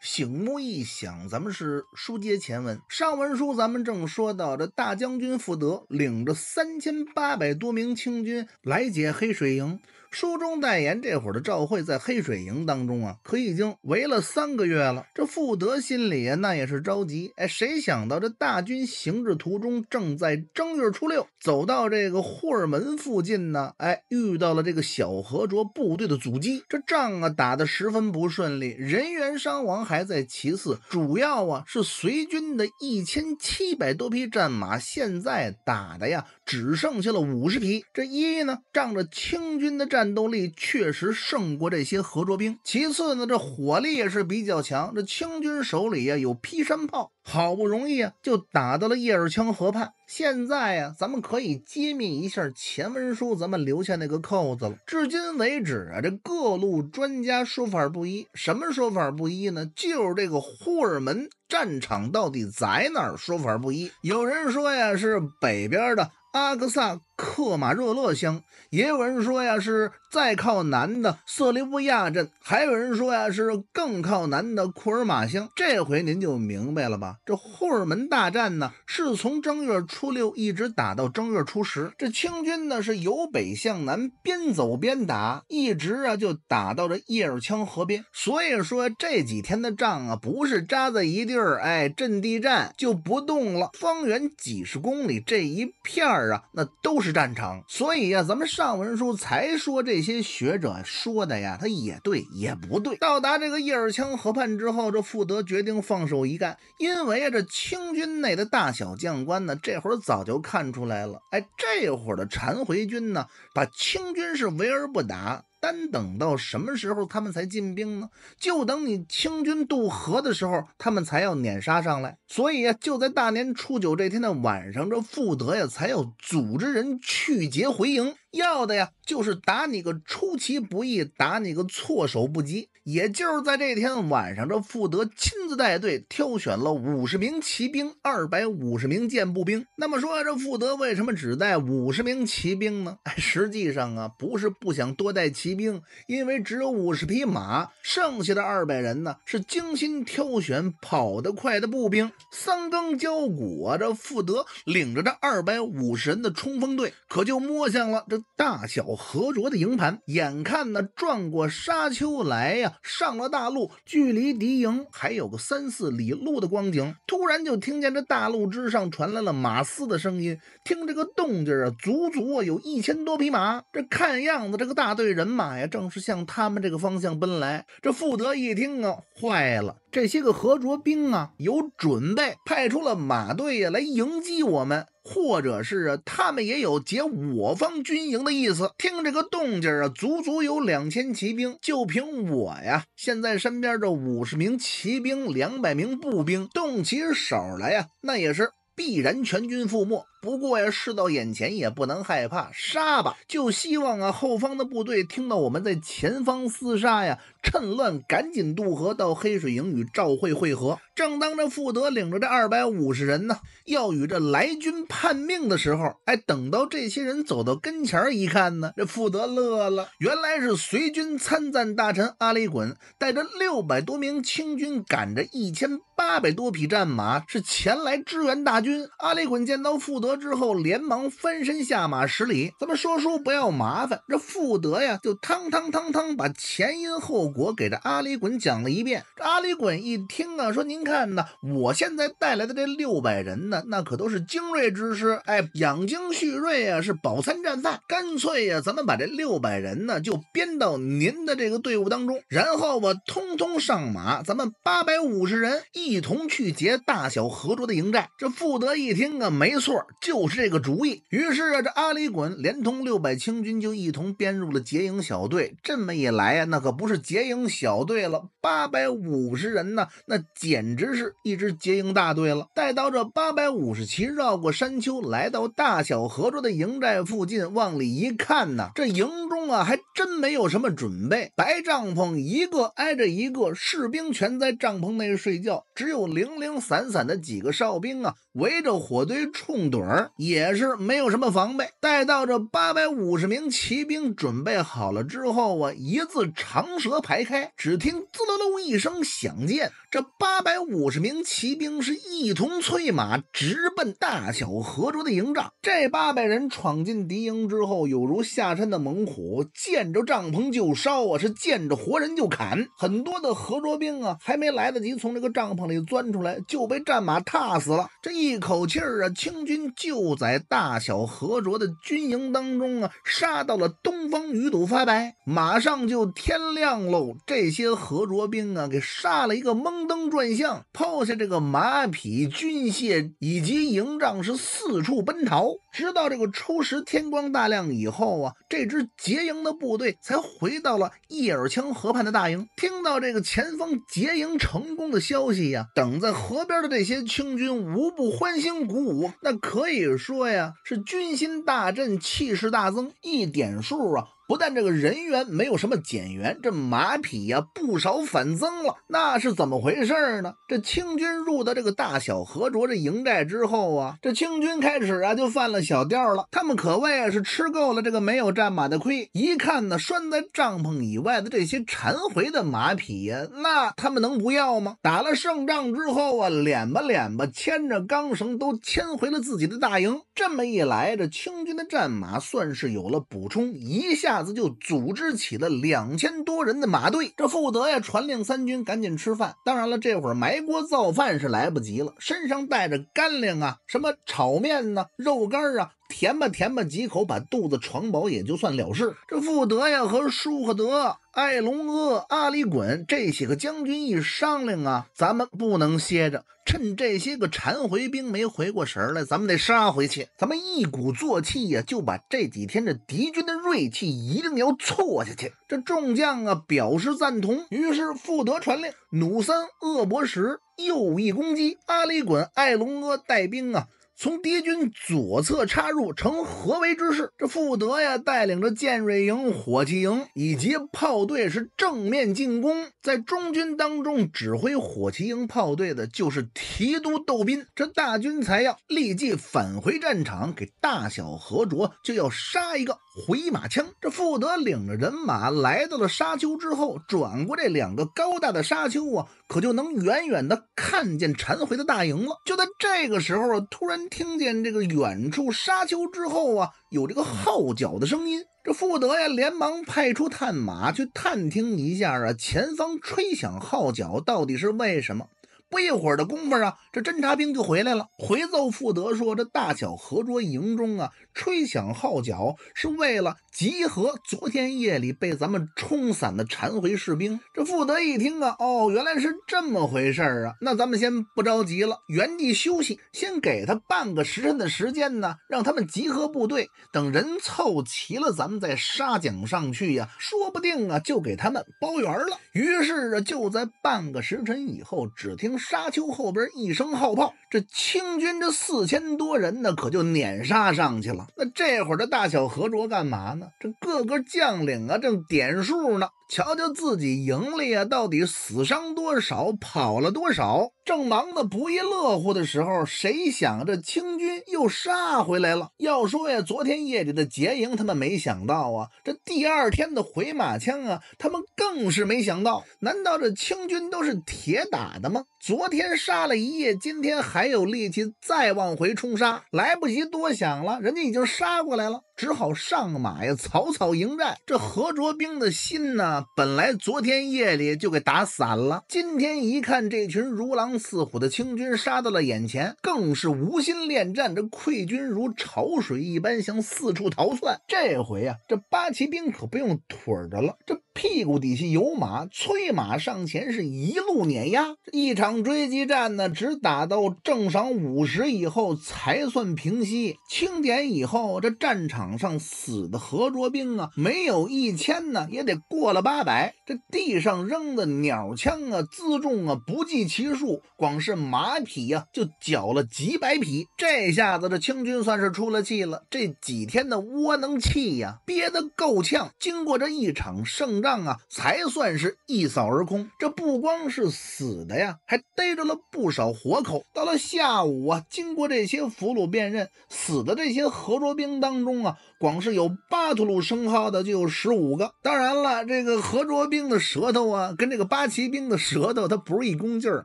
醒目一想，咱们是书接前文。上文书咱们正说到这大将军傅德领着三千八百多名清军来解黑水营。书中代言这会儿的赵惠在黑水营当中啊，可已经围了三个月了。这傅德心里啊，那也是着急。哎，谁想到这大军行至途中，正在正月初六，走到这个霍尔门附近呢？哎，遇到了这个小和卓部队的阻击。这仗啊，打得十分不顺利，人员伤亡。还在其次，主要啊是随军的一千七百多匹战马，现在打的呀。只剩下了五十匹，这一呢，仗着清军的战斗力确实胜过这些河卓兵。其次呢，这火力也是比较强。这清军手里呀有劈山炮，好不容易啊就打到了叶尔羌河畔。现在啊，咱们可以揭秘一下前文书咱们留下那个扣子了。至今为止啊，这各路专家说法不一，什么说法不一呢？就是这个呼尔门战场到底在哪儿，说法不一。有人说呀是北边的。あのさ、克马热勒乡，也有人说呀是再靠南的瑟利布亚镇，还有人说呀是更靠南的库尔玛乡。这回您就明白了吧？这霍尔门大战呢，是从正月初六一直打到正月初十。这清军呢是由北向南，边走边打，一直啊就打到这叶尔羌河边。所以说这几天的仗啊，不是扎在一地儿，哎，阵地战就不动了。方圆几十公里这一片儿啊，那都是。战场，所以呀，咱们上文书才说这些学者说的呀，他也对，也不对。到达这个叶尔羌河畔之后，这富德决定放手一干，因为这清军内的大小将官呢，这会儿早就看出来了，哎，这会儿的缠回军呢，把清军是围而不打。单等到什么时候他们才进兵呢？就等你清军渡河的时候，他们才要碾杀上来。所以呀，就在大年初九这天的晚上，这富德呀，才要组织人去劫回营，要的呀，就是打你个出其不意，打你个措手不及。也就是在这天晚上，这富德亲自带队挑选了五十名骑兵，二百五十名箭步兵。那么说，这富德为什么只带五十名骑兵呢？哎，实际上啊，不是不想多带骑兵，因为只有五十匹马，剩下的二百人呢是精心挑选跑得快的步兵。三更交鼓啊，这富德领着这二百五十人的冲锋队，可就摸向了这大小合卓的营盘。眼看呢，转过沙丘来呀。上了大路，距离敌营还有个三四里路的光景，突然就听见这大路之上传来了马嘶的声音。听这个动静啊，足足啊有一千多匹马。这看样子，这个大队人马呀，正是向他们这个方向奔来。这富德一听啊，坏了！这些个何卓兵啊，有准备，派出了马队呀来迎击我们，或者是啊，他们也有劫我方军营的意思。听这个动静啊，足足有两千骑兵。就凭我呀，现在身边这五十名骑兵、两百名步兵，动起手来啊，那也是必然全军覆没。不过呀，事到眼前也不能害怕，杀吧！就希望啊，后方的部队听到我们在前方厮杀呀，趁乱赶紧渡河到黑水营与赵会会合。正当这富德领着这二百五十人呢，要与这来军叛命的时候，哎，等到这些人走到跟前一看呢，这富德乐了，原来是随军参赞大臣阿里衮带着六百多名清军，赶着一千八百多匹战马，是前来支援大军。阿里衮见到富德。之后连忙翻身下马施礼。咱们说书不要麻烦，这富德呀就汤汤汤汤把前因后果给这阿里衮讲了一遍。这阿里衮一听啊，说您看呢，我现在带来的这六百人呢，那可都是精锐之师，哎，养精蓄锐啊，是饱餐战饭。干脆呀，咱们把这六百人呢就编到您的这个队伍当中，然后我通通上马，咱们八百五十人一同去劫大小河卓的营寨。这富德一听啊，没错。就是这个主意。于是啊，这阿里衮连同六百清军就一同编入了劫营小队。这么一来啊，那可不是劫营小队了，八百五十人呢，那简直是一支劫营大队了。待到这八百五十骑绕过山丘，来到大小河卓的营寨附近，往里一看呢，这营中啊，还真没有什么准备，白帐篷一个挨着一个，士兵全在帐篷内睡觉，只有零零散散的几个哨兵啊。围着火堆冲盹儿也是没有什么防备。待到这八百五十名骑兵准备好了之后啊，一字长蛇排开，只听滋啦噜一声响箭，这八百五十名骑兵是一同催马直奔大小河卓的营帐。这八百人闯进敌营之后，有如下山的猛虎，见着帐篷就烧啊，是见着活人就砍。很多的河卓兵啊，还没来得及从这个帐篷里钻出来，就被战马踏死了。这。一口气儿啊，清军就在大小河卓的军营当中啊，杀到了东方鱼肚发白，马上就天亮喽。这些河卓兵啊，给杀了一个蒙登转向，抛下这个马匹、军械以及营帐，是四处奔逃。直到这个初时天光大亮以后啊，这支劫营的部队才回到了叶尔羌河畔的大营。听到这个前方劫营成功的消息呀，等在河边的这些清军无不。欢欣鼓舞，那可以说呀，是军心大振，气势大增，一点数啊。不但这个人员没有什么减员，这马匹呀不少反增了，那是怎么回事呢？这清军入的这个大小河卓这营寨之后啊，这清军开始啊就犯了小调了。他们可谓是吃够了这个没有战马的亏。一看呢，拴在帐篷以外的这些缠回的马匹呀，那他们能不要吗？打了胜仗之后啊，脸吧脸吧，牵着钢绳都牵回了自己的大营。这么一来，这清军的战马算是有了补充，一下。子就组织起了两千多人的马队。这富德呀，传令三军赶紧吃饭。当然了，这会儿埋锅造饭是来不及了。身上带着干粮啊，什么炒面呐，肉干啊，填吧填吧，几口把肚子闯饱，也就算了事。这富德呀和舒克德。艾隆阿、阿里衮这些个将军一商量啊，咱们不能歇着，趁这些个残回兵没回过神来，咱们得杀回去。咱们一鼓作气呀，就把这几天这敌军的锐气一定要挫下去。这众将啊表示赞同，于是复得传令，努三、鄂博什右翼攻击，阿里衮、艾隆阿带兵啊。从敌军左侧插入，成合围之势。这富德呀，带领着健锐营、火器营以及炮队是正面进攻。在中军当中指挥火器营、炮队的，就是提督窦斌。这大军才要立即返回战场，给大小和卓就要杀一个回马枪。这富德领着人马来到了沙丘之后，转过这两个高大的沙丘啊，可就能远远的看见缠回的大营了。就在这个时候，突然。听见这个远处沙丘之后啊，有这个号角的声音。这富德呀，连忙派出探马去探听一下啊，前方吹响号角到底是为什么。不一会儿的功夫啊，这侦察兵就回来了，回奏傅德说：“这大小河桌营中啊，吹响号角是为了集合昨天夜里被咱们冲散的残回士兵。”这傅德一听啊，哦，原来是这么回事啊！那咱们先不着急了，原地休息，先给他半个时辰的时间呢，让他们集合部队。等人凑齐了，咱们再杀井上去呀，说不定啊，就给他们包圆了。于是啊，就在半个时辰以后，只听。沙丘后边一声号炮，这清军这四千多人呢，可就碾杀上去了。那这会儿的大小和卓干嘛呢？这各个将领啊，正点数呢，瞧瞧自己营里啊，到底死伤多少，跑了多少。正忙得不亦乐乎的时候，谁想这清军又杀回来了？要说呀，昨天夜里的劫营，他们没想到啊；这第二天的回马枪啊，他们更是没想到。难道这清军都是铁打的吗？昨天杀了一夜，今天还有力气再往回冲杀？来不及多想了，人家已经杀过来了。只好上马呀，草草迎战。这何卓兵的心呢，本来昨天夜里就给打散了。今天一看，这群如狼似虎的清军杀到了眼前，更是无心恋战。这溃军如潮水一般向四处逃窜。这回呀，这八旗兵可不用腿儿的了。这。屁股底下有马，催马上前，是一路碾压。一场追击战呢，只打到正晌午时以后才算平息。清点以后，这战场上死的何卓兵啊，没有一千呢，也得过了八百。这地上扔的鸟枪啊、辎重啊，不计其数。光是马匹呀，就缴了几百匹。这下子，这清军算是出了气了。这几天的窝囊气呀，憋得够呛。经过这一场胜。账啊，才算是一扫而空。这不光是死的呀，还逮着了不少活口。到了下午啊，经过这些俘虏辨认，死的这些河卓兵当中啊，光是有巴图鲁称号的就有十五个。当然了，这个河卓兵的舌头啊，跟这个八旗兵的舌头，它不是一公劲儿。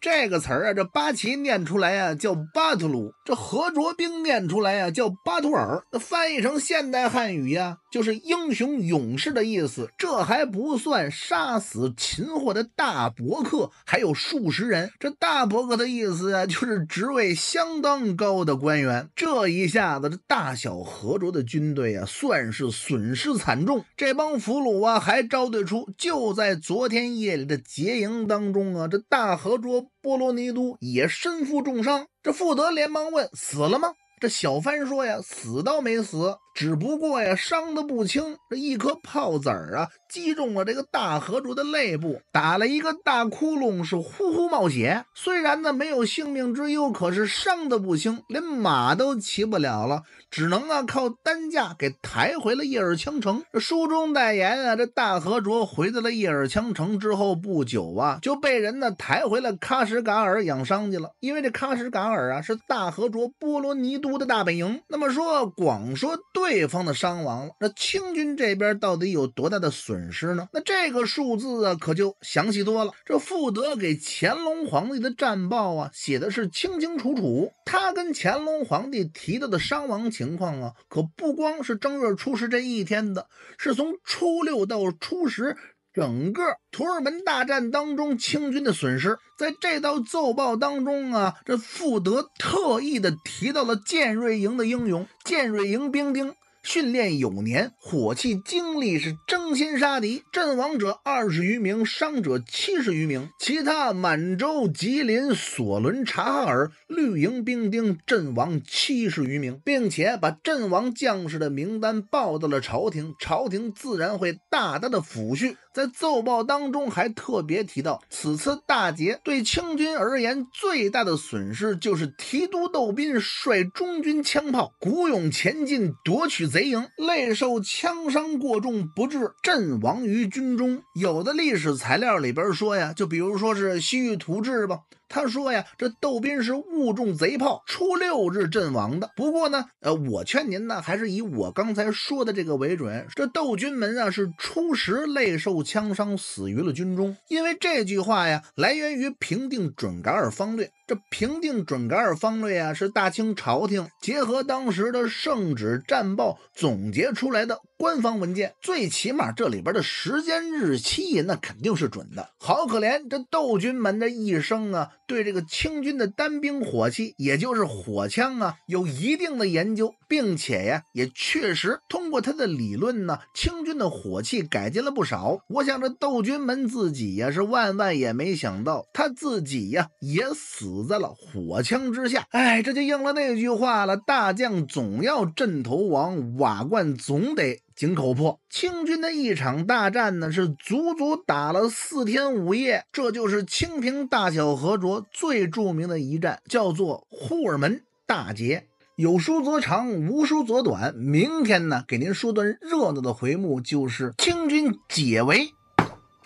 这个词儿啊，这八旗念出来啊叫巴图鲁，这河卓兵念出来呀叫巴图尔。那翻译成现代汉语呀，就是英雄勇士的意思。这还不。不算杀死、擒获的大伯克，还有数十人。这大伯克的意思呀，就是职位相当高的官员。这一下子，这大小和卓的军队啊，算是损失惨重。这帮俘虏啊，还招对出。就在昨天夜里的劫营当中啊，这大和卓波罗尼都也身负重伤。这富德连忙问：“死了吗？”这小帆说：“呀，死倒没死。”只不过呀，伤得不轻。这一颗炮子儿啊，击中了这个大和卓的肋部，打了一个大窟窿，是呼呼冒血。虽然呢没有性命之忧，可是伤得不轻，连马都骑不了了，只能啊靠担架给抬回了叶尔羌城。书中代言啊，这大和卓回到了叶尔羌城之后不久啊，就被人呢抬回了喀什噶尔养伤去了。因为这喀什噶尔啊，是大和卓波罗尼都的大本营。那么说广说对。对方的伤亡了，那清军这边到底有多大的损失呢？那这个数字啊，可就详细多了。这富德给乾隆皇帝的战报啊，写的是清清楚楚。他跟乾隆皇帝提到的伤亡情况啊，可不光是正月初十这一天的，是从初六到初十。整个图尔门大战当中，清军的损失，在这道奏报当中啊，这富德特意的提到了健锐营的英勇。健锐营兵丁训练有年，火器精力是争先杀敌，阵亡者二十余名，伤者七十余名。其他满洲、吉林、索伦、察哈尔绿营兵丁阵亡七十余名，并且把阵亡将士的名单报到了朝廷，朝廷自然会大大的抚恤。在奏报当中还特别提到，此次大捷对清军而言最大的损失就是提督窦斌率中军枪炮鼓勇前进夺取贼营，累受枪伤过重不治，阵亡于军中。有的历史材料里边说呀，就比如说是《西域图志》吧。他说呀，这窦斌是误中贼炮，初六日阵亡的。不过呢，呃，我劝您呢，还是以我刚才说的这个为准。这窦军门啊，是初十肋受枪伤，死于了军中。因为这句话呀，来源于《平定准噶尔方略》。这平定准噶尔方略啊，是大清朝廷结合当时的圣旨、战报总结出来的官方文件。最起码这里边的时间日期，那肯定是准的。好可怜，这窦军门的一生啊，对这个清军的单兵火器，也就是火枪啊，有一定的研究，并且呀，也确实通过他的理论呢，清军的火器改进了不少。我想这窦军门自己呀，是万万也没想到他自己呀也死。死在了火枪之下，哎，这就应了那句话了：大将总要阵头王，瓦罐总得井口破。清军的一场大战呢，是足足打了四天五夜。这就是清平大小和卓最著名的一战，叫做库尔门大捷。有书则长，无书则短。明天呢，给您说段热闹的回目，就是清军解围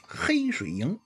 黑水营。